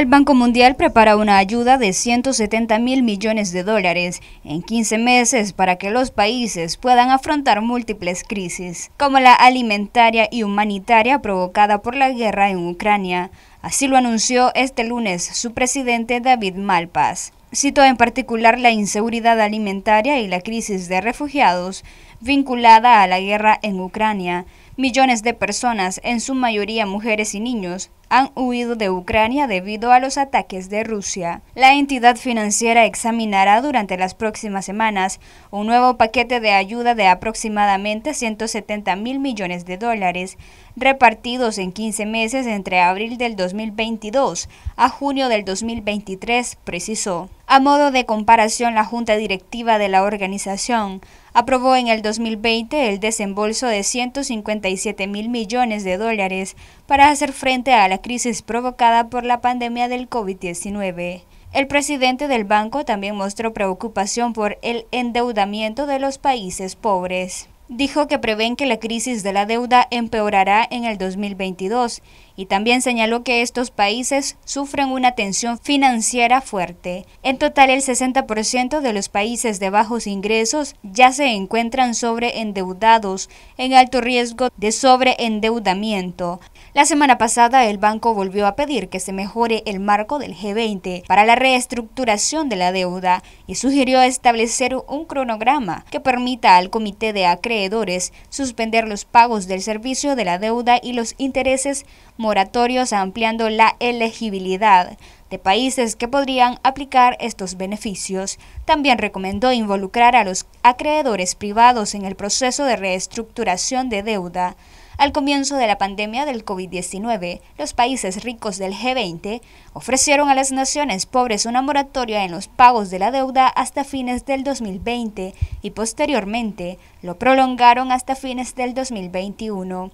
El Banco Mundial prepara una ayuda de 170 mil millones de dólares en 15 meses para que los países puedan afrontar múltiples crisis, como la alimentaria y humanitaria provocada por la guerra en Ucrania. Así lo anunció este lunes su presidente David malpas Citó en particular la inseguridad alimentaria y la crisis de refugiados, vinculada a la guerra en Ucrania. Millones de personas, en su mayoría mujeres y niños, han huido de Ucrania debido a los ataques de Rusia. La entidad financiera examinará durante las próximas semanas un nuevo paquete de ayuda de aproximadamente 170 mil millones de dólares, repartidos en 15 meses entre abril del 2022 a junio del 2023, precisó. A modo de comparación, la Junta Directiva de la organización aprobó en el 2020 el desembolso de 157 mil millones de dólares para hacer frente a la crisis provocada por la pandemia del COVID-19. El presidente del banco también mostró preocupación por el endeudamiento de los países pobres. Dijo que prevén que la crisis de la deuda empeorará en el 2022 y también señaló que estos países sufren una tensión financiera fuerte. En total, el 60% de los países de bajos ingresos ya se encuentran sobreendeudados, en alto riesgo de sobreendeudamiento. La semana pasada, el banco volvió a pedir que se mejore el marco del G20 para la reestructuración de la deuda y sugirió establecer un cronograma que permita al Comité de Acreedores suspender los pagos del servicio de la deuda y los intereses moratorios ampliando la elegibilidad de países que podrían aplicar estos beneficios. También recomendó involucrar a los acreedores privados en el proceso de reestructuración de deuda. Al comienzo de la pandemia del COVID-19, los países ricos del G20 ofrecieron a las naciones pobres una moratoria en los pagos de la deuda hasta fines del 2020 y posteriormente lo prolongaron hasta fines del 2021.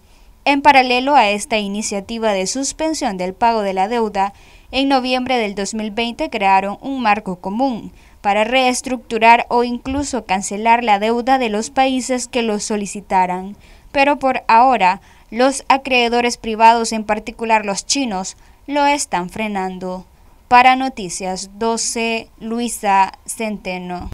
En paralelo a esta iniciativa de suspensión del pago de la deuda, en noviembre del 2020 crearon un marco común para reestructurar o incluso cancelar la deuda de los países que lo solicitaran. Pero por ahora, los acreedores privados, en particular los chinos, lo están frenando. Para Noticias 12, Luisa Centeno.